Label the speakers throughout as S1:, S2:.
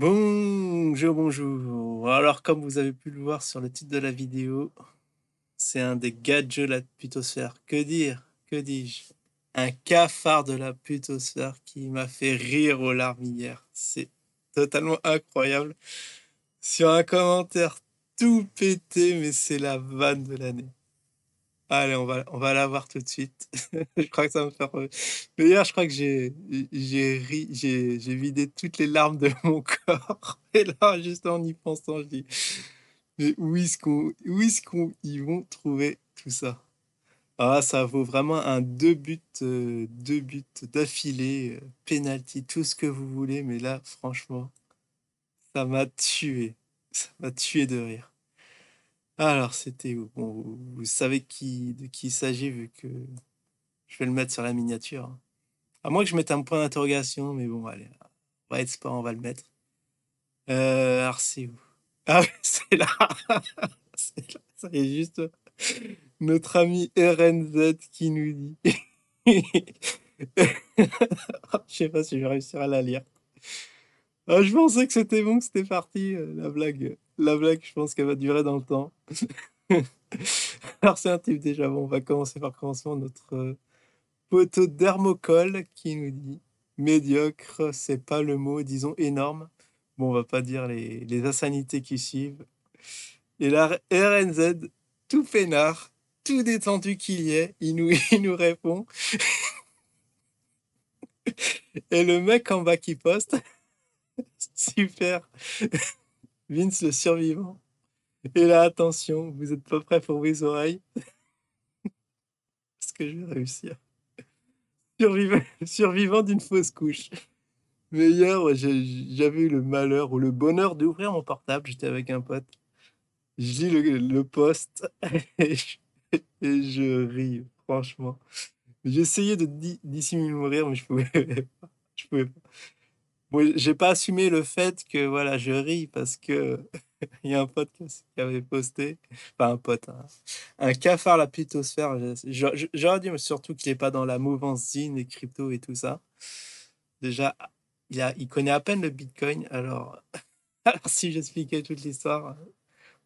S1: Bonjour, bonjour. Alors, comme vous avez pu le voir sur le titre de la vidéo, c'est un des gadgets de la putosphère. Que dire Que dis-je Un cafard de la putosphère qui m'a fait rire aux larmes hier. C'est totalement incroyable. Sur un commentaire tout pété, mais c'est la vanne de l'année. Allez, on va, on va la voir tout de suite. je crois que ça va me faire. Euh, mais je crois que j'ai, ri, j'ai, vidé toutes les larmes de mon corps. Et là, juste en y pensant, je dis Mais où est-ce qu'on, est vont trouver tout ça Ah, ça vaut vraiment un deux buts, euh, deux buts d'affilée, euh, penalty, tout ce que vous voulez. Mais là, franchement, ça m'a tué. Ça m'a tué de rire. Alors, c'était où? vous savez qui, de qui il s'agit vu que je vais le mettre sur la miniature. Hein. À moins que je mette un point d'interrogation, mais bon, allez, on va sport, on va le mettre. Euh, alors, c'est où? Ah c'est là. C'est là. Ça juste notre ami RNZ qui nous dit. Oh, je sais pas si je vais réussir à la lire. Ah, je pensais que c'était bon, que c'était parti, euh, la blague. La blague, je pense qu'elle va durer dans le temps. Alors, c'est un type déjà. Bon, on va commencer par commencement notre euh, poteau dermocole qui nous dit médiocre, c'est pas le mot, disons énorme. Bon, on va pas dire les, les insanités qui suivent. Et la RNZ, tout peinard, tout détendu qu'il y est, il nous, il nous répond. Et le mec en bas qui poste, super, Vince le survivant. Et là, attention, vous n'êtes pas prêts pour les oreilles. Est-ce que je vais réussir Survivant, d'une fausse couche. Mais hier, j'avais eu le malheur ou le bonheur d'ouvrir mon portable. J'étais avec un pote. Je lis le, poste et je, ris, franchement. J'essayais de dissimuler mon rire, mais je pouvais Je pouvais pas. Moi, j'ai pas assumé le fait que voilà, je ris parce que il y a un pote qui avait posté, enfin un pote, hein, un cafard la pitosphère. J'aurais dit, surtout qu'il n'est pas dans la mouvance zine et crypto et tout ça. Déjà, il, a, il connaît à peine le bitcoin, alors, alors si j'expliquais toute l'histoire,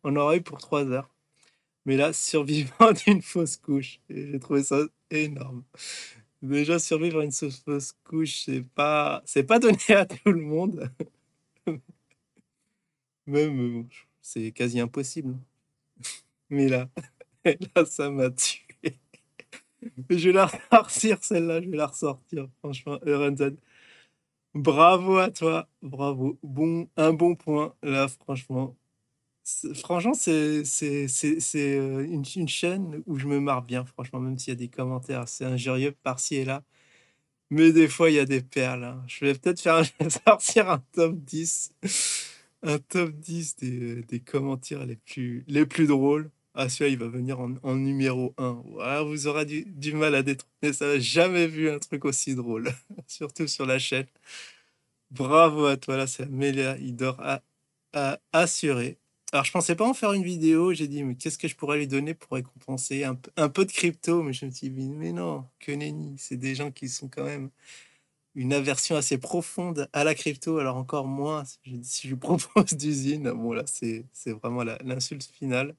S1: on aurait eu pour trois heures. Mais là, survivant d'une fausse couche, j'ai trouvé ça énorme. Déjà, survivre à une fausse couche, c'est pas, c'est pas donné à tout le monde. Même, euh, c'est quasi impossible. Mais là, là, ça m'a tué. Je vais la ressortir, celle-là, je vais la ressortir, franchement, Euronzen. Bravo à toi, bravo. Bon, un bon point, là, franchement, Franchement, c'est euh, une, chaîne où je me marre bien, franchement, même s'il y a des commentaires c'est injurieux par-ci et là. Mais des fois, il y a des perles. Hein. Je vais peut-être faire sortir un top 10. Un top 10 des, commentaires les plus, les plus drôles. Ah, celui-là, il va venir en, numéro 1. vous aurez du, mal à Mais ça. n'a Jamais vu un truc aussi drôle. Surtout sur la chaîne. Bravo à toi, là, c'est Amélia Il à, à assurer. Alors, je pensais pas en faire une vidéo. J'ai dit, mais qu'est-ce que je pourrais lui donner pour récompenser un, peu de crypto Mais je me suis dit, mais non, que nenni. C'est des gens qui sont quand même une aversion assez profonde à la crypto. Alors, encore moins si je, lui propose d'usine. Bon, là, c'est vraiment l'insulte finale.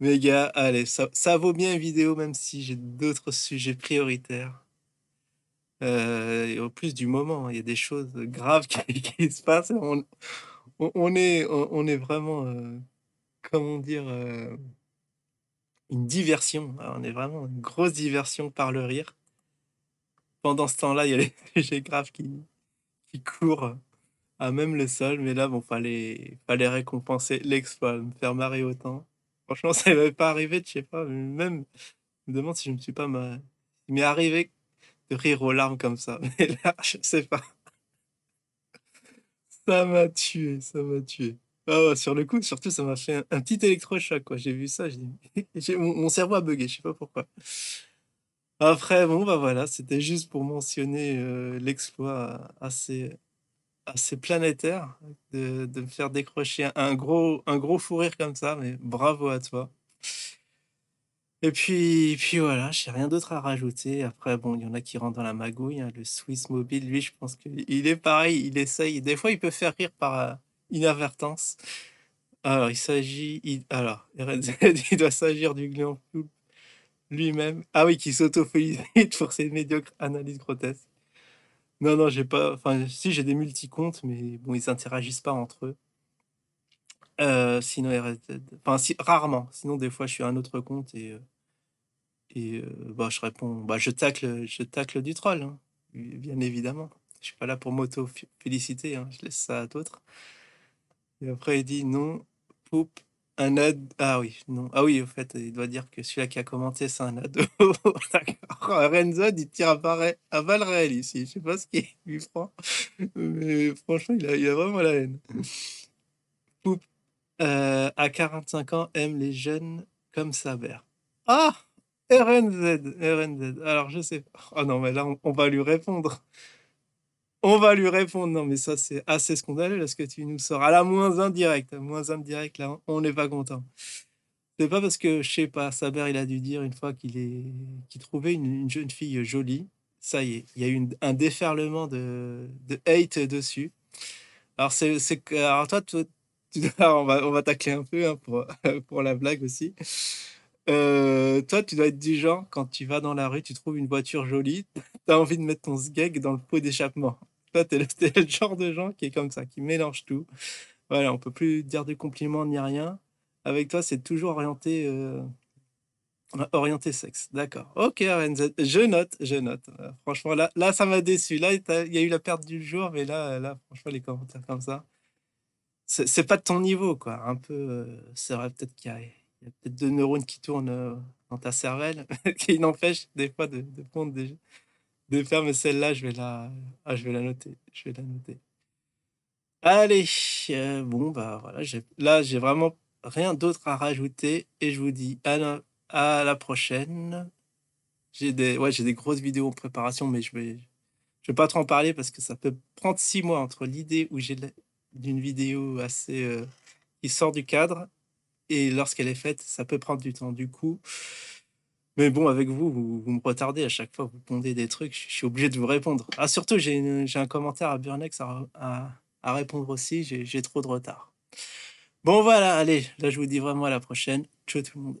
S1: Mais gars, allez, ça, vaut bien une vidéo, même si j'ai d'autres sujets prioritaires. Euh, et au plus du moment, hein, il y a des choses graves qui, se passent. On, on, est, on, est vraiment, euh, comment dire, euh, une diversion. Ah, on est vraiment une grosse diversion par le rire. Pendant ce temps-là, il y a les sujets graves qui, qui courent à même le sol. Mais là, bon, fallait, fallait récompenser l'exploit, me faire marrer autant. Franchement, ça m'avait pas arrivé, je sais pas. Même, je me demande si je me suis pas. mais Il m'est arrivé de rire aux larmes comme ça. Mais là, je ne sais pas. Ça m'a tué, ça m'a tué. Ah sur le coup, surtout, ça m'a fait un, petit électrochoc, quoi. J'ai vu ça, j'ai mon, cerveau a bugué, je sais pas pourquoi. Après, bon, bah voilà, c'était juste pour mentionner euh, l'exploit assez, assez planétaire de, me faire décrocher un gros, un gros fou rire comme ça, mais bravo à toi. Et puis, puis voilà, j'ai rien d'autre à rajouter. Après, bon, il y en a qui rentrent dans la magouille. Hein, le Swiss Mobile, lui, je pense qu'il est pareil, il essaye. Des fois, il peut faire rire par euh, inadvertance. Alors, il s'agit. Alors, il doit s'agir du gland lui-même. Ah oui, qui s'auto-félicite pour ses médiocres analyses grotesques. Non, non, j'ai pas. Enfin, si, j'ai des multi-comptes, mais bon, ils interagissent pas entre eux. Euh, sinon, RSZ. Enfin, rarement. Sinon, des fois, je suis à un autre compte et euh, et euh, bah, je réponds, bah, je, tacle, je tacle du troll, hein. bien évidemment. Je suis pas là pour m'auto-féliciter, hein. je laisse ça à d'autres. Et après, il dit non, poup, un ado. Ah oui, non. Ah oui, au fait, il doit dire que celui-là qui a commenté, c'est un ado. Renzo, il tire à, Val, ici. Je sais pas ce qu'il lui prend. Mais franchement, il a, a vraiment la haine. poup, euh, à 45 ans, aime les jeunes comme sa mère. Ah! RNZ, RNZ. Alors, je sais pas. Ah non, mais là, on, va lui répondre. On va lui répondre. Non, mais ça, c'est assez scandaleux, là, ce que tu nous sors. Ah à la moins indirecte, moins indirecte, là, on n'est pas content. C'est pas parce que, je sais pas, Saber, il a dû dire une fois qu'il est... qu'il trouvait une, jeune fille jolie. Ça y est, il y a eu un déferlement de, de hate dessus. Alors, c'est, c'est... Alors toi, tu... on va, on va tacler un peu hein, pour, pour la blague aussi. Euh, toi, tu dois être du genre, quand tu vas dans la rue, tu trouves une voiture jolie, tu as envie de mettre ton sgeg dans le pot d'échappement. Toi, tu es, le genre de gens qui est comme ça, qui mélange tout. Voilà, on peut plus dire des compliments ni rien. Avec toi, c'est toujours orienté, euh, orienté sexe. D'accord. Ok, RNZ, je note, je note. Euh, franchement, là, là ça m'a déçu. Là, il y a eu la perte du jour, mais là, là franchement, les commentaires comme ça, c'est pas de ton niveau, quoi. Un peu, c'est vrai, peut-être qu'il y a il y a peut-être deux neurones qui tournent euh, dans ta cervelle, qui n'empêchent des fois de, prendre des, de faire, mais celle-là, je vais la, ah, je vais la noter, je vais la noter. Allez, euh, bon, bah voilà, là, j'ai vraiment rien d'autre à rajouter et je vous dis à la, à la prochaine. J'ai des, ouais, j'ai des grosses vidéos en préparation, mais je vais, je vais pas trop en parler parce que ça peut prendre six mois entre l'idée où j'ai d'une vidéo assez, euh, qui sort du cadre et lorsqu'elle est faite, ça peut prendre du temps. Du coup, mais bon, avec vous, vous, me retardez à chaque fois, vous pondez des trucs, je, suis obligé de vous répondre. Ah, surtout, j'ai un commentaire à Burnex à, à répondre aussi, j'ai trop de retard. Bon, voilà, allez, là, je vous dis vraiment à la prochaine. Ciao tout le monde.